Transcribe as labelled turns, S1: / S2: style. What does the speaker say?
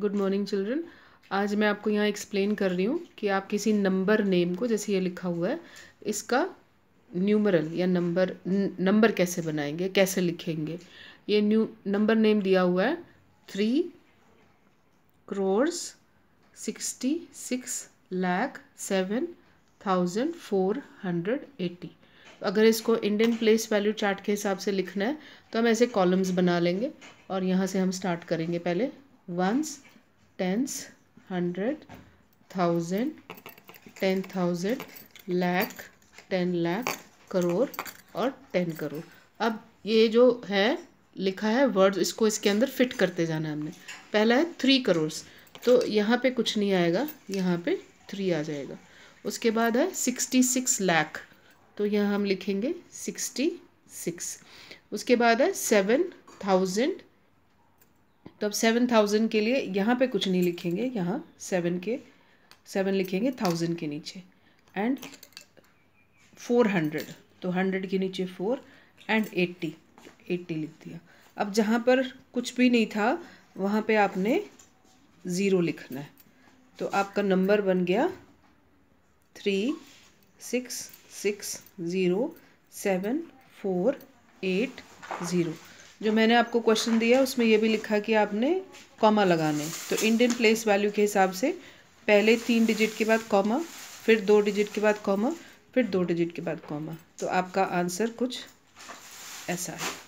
S1: good morning children आज मैं आपको यहाँ एक्सप्लेन कर रही हूँ कि आप किसी नंबर नेम को जैसे ये लिखा हुआ है इसका न्यूमरल या नंबर नंबर कैसे बनाएंगे कैसे लिखेंगे ये न्यू नंबर नेम दिया हुआ है three crores sixty six lakh seven thousand four hundred eighty अगर इसको इंडियन प्लेस वैल्यू चार्ट के हिसाब से लिखना है तो हम ऐसे कॉलम्स बना लेंगे और यहाँ से हम स्टार्ट करेंगे पहले ones tens hundred thousand ten thousand lakh ten lakh crore और टेन करोड़ अब ये जो है लिखा है वर्ड्स इसको इसके अंदर फिट करते जाना है हमने पहला है थ्री करोड़ तो यहाँ पे कुछ नहीं आएगा यहाँ पे थ्री आ जाएगा उसके बाद है सिक्सटी सिक्स लैख तो यहाँ हम लिखेंगे सिक्सटी सिक्स उसके बाद है सेवन थाउजेंड
S2: तो अब सेवन थाउजेंड के लिए यहाँ पे कुछ नहीं लिखेंगे यहाँ सेवन के सेवन लिखेंगे थाउजेंड के नीचे एंड फोर हंड्रेड तो हंड्रेड के नीचे फोर एंड एट्टी एट्टी लिख दिया अब जहाँ पर कुछ भी नहीं था वहाँ पे आपने ज़ीरो लिखना है तो आपका नंबर बन गया three six six zero seven four eight zero जो मैंने आपको क्वेश्चन दिया उसमें यह भी लिखा कि आपने कॉमा लगाने तो इंडियन प्लेस वैल्यू के हिसाब से पहले तीन डिजिट के बाद कॉमा फिर दो डिजिट के बाद कॉमा फिर दो डिजिट के बाद कॉमा तो आपका आंसर कुछ ऐसा है